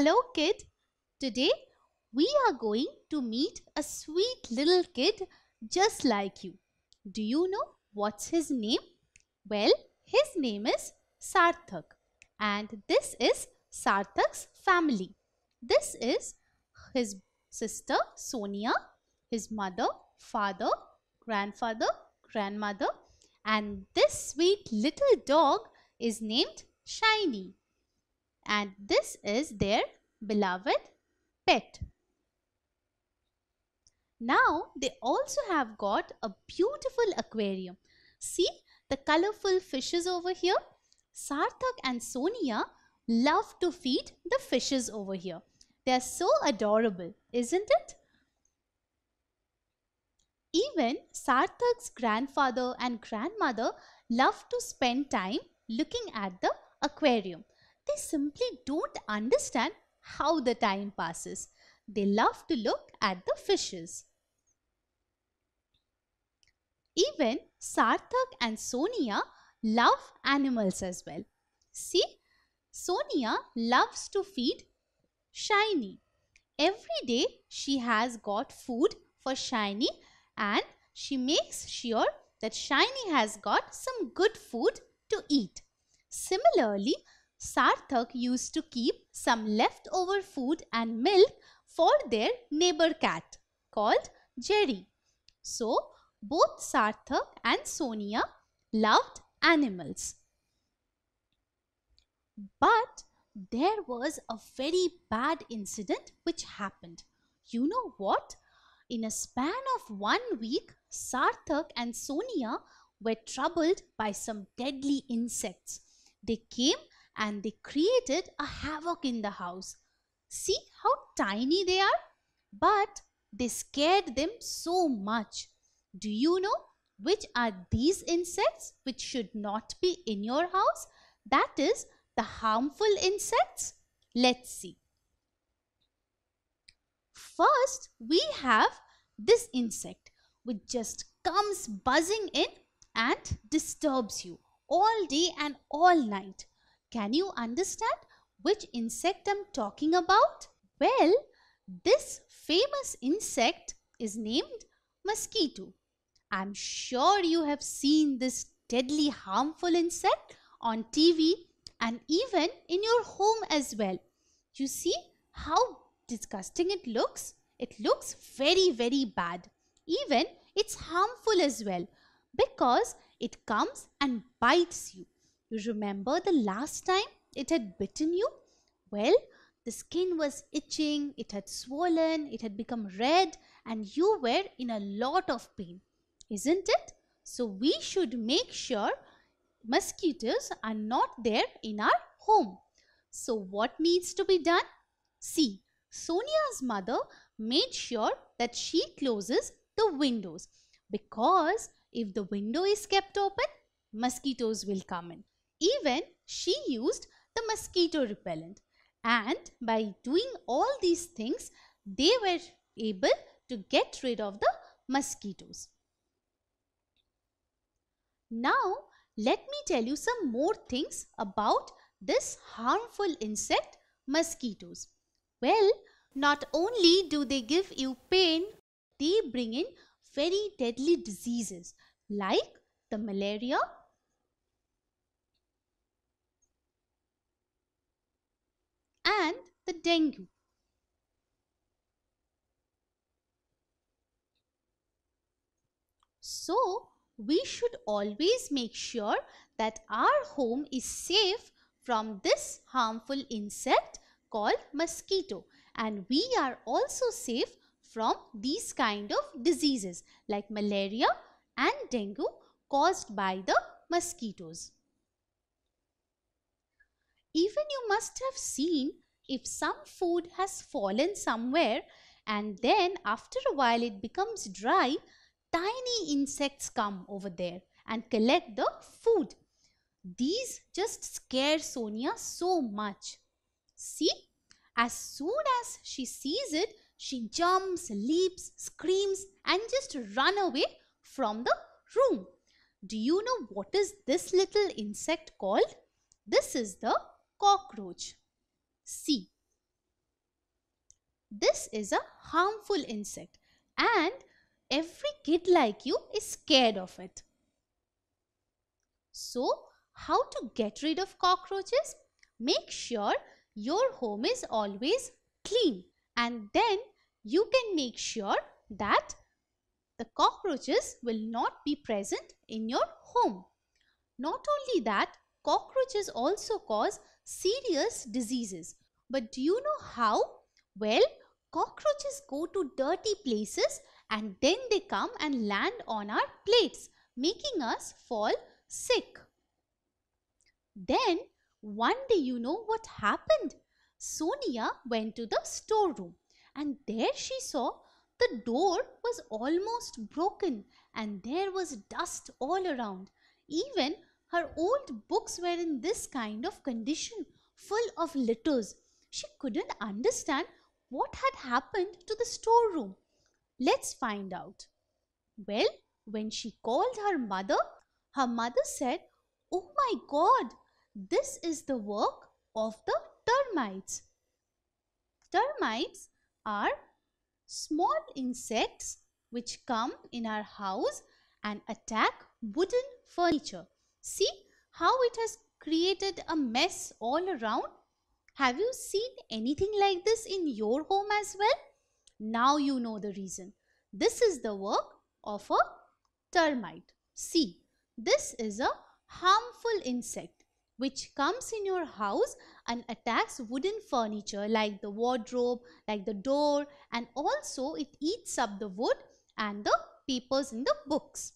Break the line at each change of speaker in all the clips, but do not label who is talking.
Hello kid, today we are going to meet a sweet little kid just like you. Do you know what's his name? Well, his name is Sarthak and this is Sarthak's family. This is his sister Sonia, his mother, father, grandfather, grandmother and this sweet little dog is named Shiny and this is their beloved pet. Now they also have got a beautiful aquarium. See the colorful fishes over here. Sarthak and Sonia love to feed the fishes over here. They are so adorable, isn't it? Even Sarthak's grandfather and grandmother love to spend time looking at the aquarium. They simply don't understand how the time passes. They love to look at the fishes. Even Sarthak and Sonia love animals as well. See, Sonia loves to feed Shiny. Every day she has got food for Shiny and she makes sure that Shiny has got some good food to eat. Similarly, Sarthak used to keep some leftover food and milk for their neighbor cat called Jerry. So, both Sarthak and Sonia loved animals. But there was a very bad incident which happened. You know what? In a span of one week, Sarthak and Sonia were troubled by some deadly insects. They came and they created a havoc in the house. See how tiny they are? But they scared them so much. Do you know which are these insects which should not be in your house? That is the harmful insects. Let's see. First, we have this insect which just comes buzzing in and disturbs you all day and all night. Can you understand which insect I'm talking about? Well, this famous insect is named mosquito. I'm sure you have seen this deadly harmful insect on TV and even in your home as well. You see how disgusting it looks? It looks very, very bad. Even it's harmful as well because it comes and bites you. You remember the last time it had bitten you? Well, the skin was itching, it had swollen, it had become red, and you were in a lot of pain, isn't it? So we should make sure mosquitoes are not there in our home. So what needs to be done? See, Sonia's mother made sure that she closes the windows because if the window is kept open, mosquitoes will come in. Even she used the mosquito repellent and by doing all these things they were able to get rid of the mosquitoes. Now let me tell you some more things about this harmful insect mosquitoes. Well, not only do they give you pain, they bring in very deadly diseases like the malaria and the dengue. So, we should always make sure that our home is safe from this harmful insect called mosquito and we are also safe from these kind of diseases like malaria and dengue caused by the mosquitoes. Even you must have seen if some food has fallen somewhere and then after a while it becomes dry, tiny insects come over there and collect the food. These just scare Sonia so much. See, as soon as she sees it, she jumps, leaps, screams and just run away from the room. Do you know what is this little insect called? This is the cockroach. C. This is a harmful insect and every kid like you is scared of it. So, how to get rid of cockroaches? Make sure your home is always clean and then you can make sure that the cockroaches will not be present in your home. Not only that, cockroaches also cause serious diseases but do you know how? Well, cockroaches go to dirty places and then they come and land on our plates, making us fall sick. Then, one day you know what happened. Sonia went to the storeroom and there she saw the door was almost broken and there was dust all around. Even her old books were in this kind of condition, full of litters she couldn't understand what had happened to the storeroom. Let's find out. Well, when she called her mother, her mother said, Oh my god, this is the work of the termites. Termites are small insects which come in our house and attack wooden furniture. See how it has created a mess all around? Have you seen anything like this in your home as well? Now you know the reason. This is the work of a termite. See, this is a harmful insect which comes in your house and attacks wooden furniture like the wardrobe, like the door and also it eats up the wood and the papers in the books.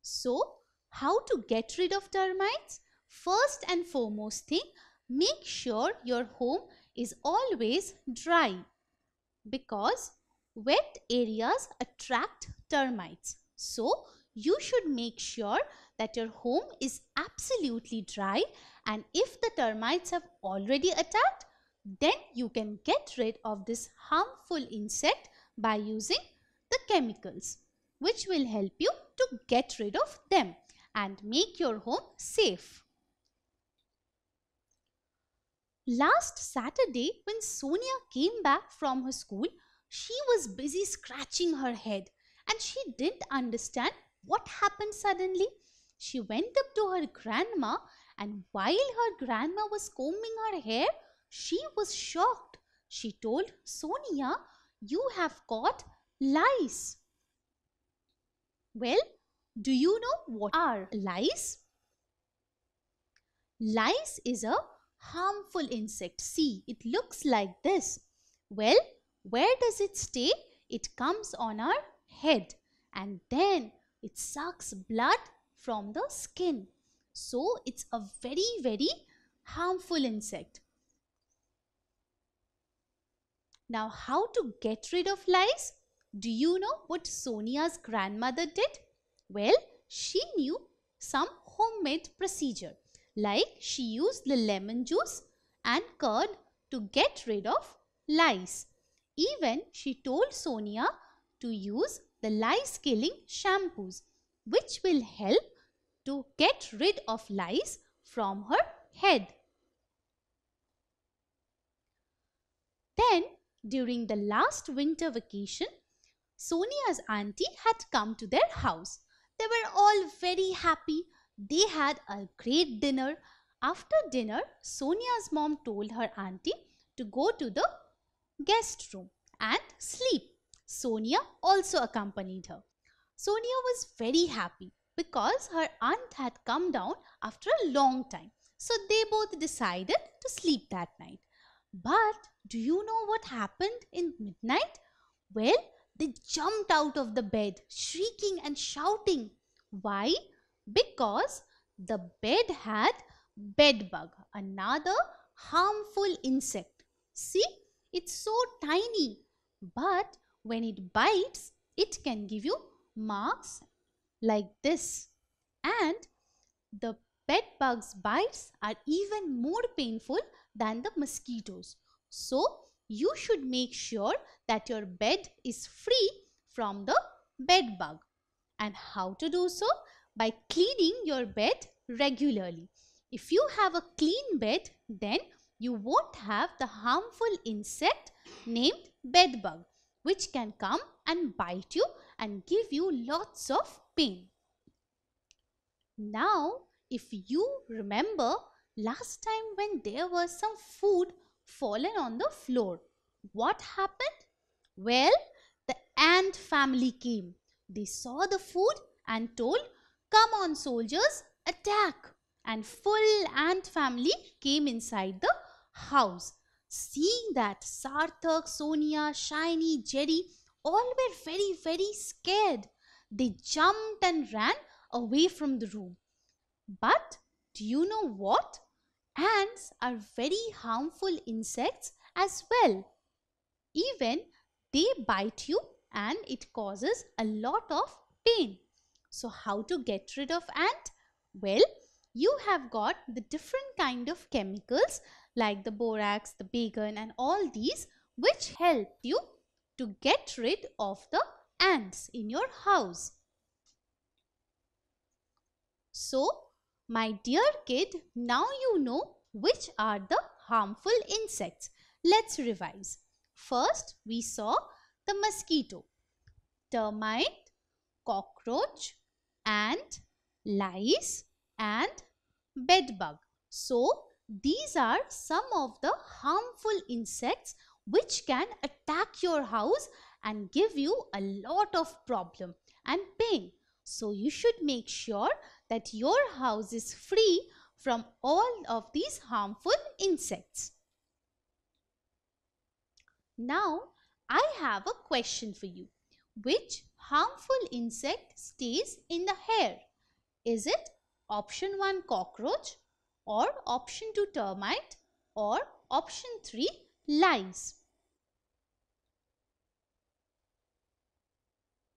So, how to get rid of termites? First and foremost thing, Make sure your home is always dry because wet areas attract termites. So you should make sure that your home is absolutely dry and if the termites have already attacked, then you can get rid of this harmful insect by using the chemicals which will help you to get rid of them and make your home safe. Last Saturday, when Sonia came back from her school, she was busy scratching her head and she didn't understand what happened suddenly. She went up to her grandma and while her grandma was combing her hair, she was shocked. She told Sonia, you have caught lice. Well, do you know what are lice? Lice is a harmful insect. See, it looks like this. Well, where does it stay? It comes on our head and then it sucks blood from the skin. So, it's a very, very harmful insect. Now, how to get rid of lice? Do you know what Sonia's grandmother did? Well, she knew some homemade procedure like she used the lemon juice and curd to get rid of lice. Even she told Sonia to use the lice killing shampoos which will help to get rid of lice from her head. Then during the last winter vacation, Sonia's auntie had come to their house. They were all very happy they had a great dinner. After dinner, Sonia's mom told her auntie to go to the guest room and sleep. Sonia also accompanied her. Sonia was very happy because her aunt had come down after a long time. So they both decided to sleep that night. But do you know what happened in midnight? Well, they jumped out of the bed, shrieking and shouting. Why? because the bed had bedbug, another harmful insect. See, it's so tiny, but when it bites, it can give you marks like this. And the bedbug's bites are even more painful than the mosquitoes. So, you should make sure that your bed is free from the bedbug. And how to do so? by cleaning your bed regularly. If you have a clean bed, then you won't have the harmful insect named bedbug which can come and bite you and give you lots of pain. Now, if you remember last time when there was some food fallen on the floor, what happened? Well, the ant family came. They saw the food and told Come on soldiers, attack! And full ant family came inside the house. Seeing that, Sarthak, Sonia, Shiny, Jerry all were very, very scared. They jumped and ran away from the room. But do you know what? Ants are very harmful insects as well. Even they bite you and it causes a lot of pain. So how to get rid of ant? Well, you have got the different kind of chemicals like the borax, the bagon and all these which help you to get rid of the ants in your house. So, my dear kid, now you know which are the harmful insects. Let's revise. First, we saw the mosquito, termite, cockroach, and lice and bedbug. So these are some of the harmful insects which can attack your house and give you a lot of problem and pain. So you should make sure that your house is free from all of these harmful insects. Now I have a question for you which harmful insect stays in the hair? Is it option 1 cockroach or option 2 termite or option 3 lice?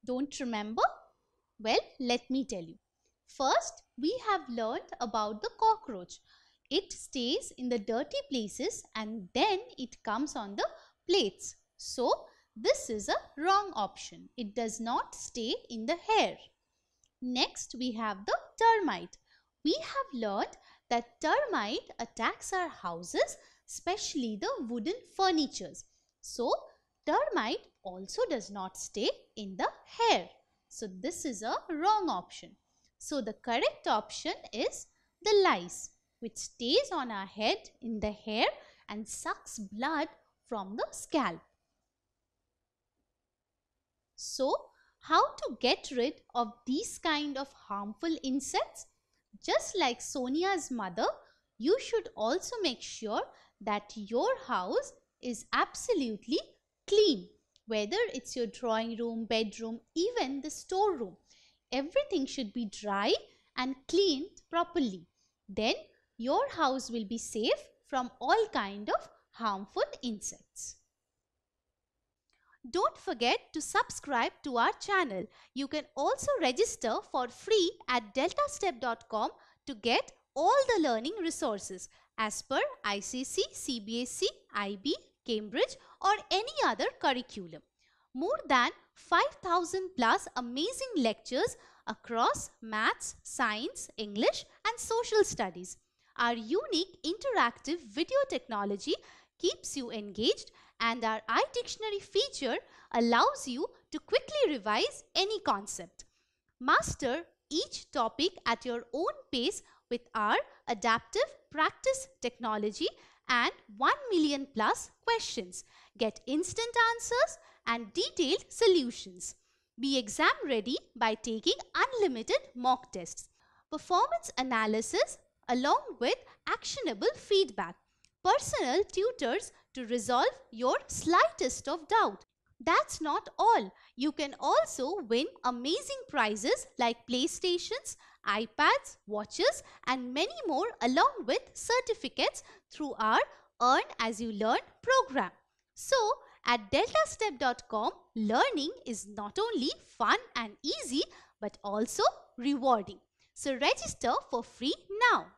Don't remember? Well, let me tell you. First, we have learned about the cockroach. It stays in the dirty places and then it comes on the plates. So, this is a wrong option. It does not stay in the hair. Next, we have the termite. We have learned that termite attacks our houses, especially the wooden furnitures. So, termite also does not stay in the hair. So, this is a wrong option. So, the correct option is the lice which stays on our head in the hair and sucks blood from the scalp. So how to get rid of these kind of harmful insects? Just like Sonia's mother, you should also make sure that your house is absolutely clean. Whether it's your drawing room, bedroom, even the storeroom. Everything should be dry and cleaned properly. Then your house will be safe from all kind of harmful insects. Don't forget to subscribe to our channel. You can also register for free at deltastep.com to get all the learning resources as per ICC, CBSC, IB, Cambridge or any other curriculum. More than 5000 plus amazing lectures across maths, science, English and social studies. Our unique interactive video technology keeps you engaged and our iDictionary feature allows you to quickly revise any concept. Master each topic at your own pace with our adaptive practice technology and 1 million plus questions. Get instant answers and detailed solutions. Be exam ready by taking unlimited mock tests. Performance analysis along with actionable feedback. Personal tutors to resolve your slightest of doubt. That's not all. You can also win amazing prizes like PlayStations, iPads, watches and many more along with certificates through our Earn As You Learn program. So, at deltastep.com, learning is not only fun and easy but also rewarding. So, register for free now.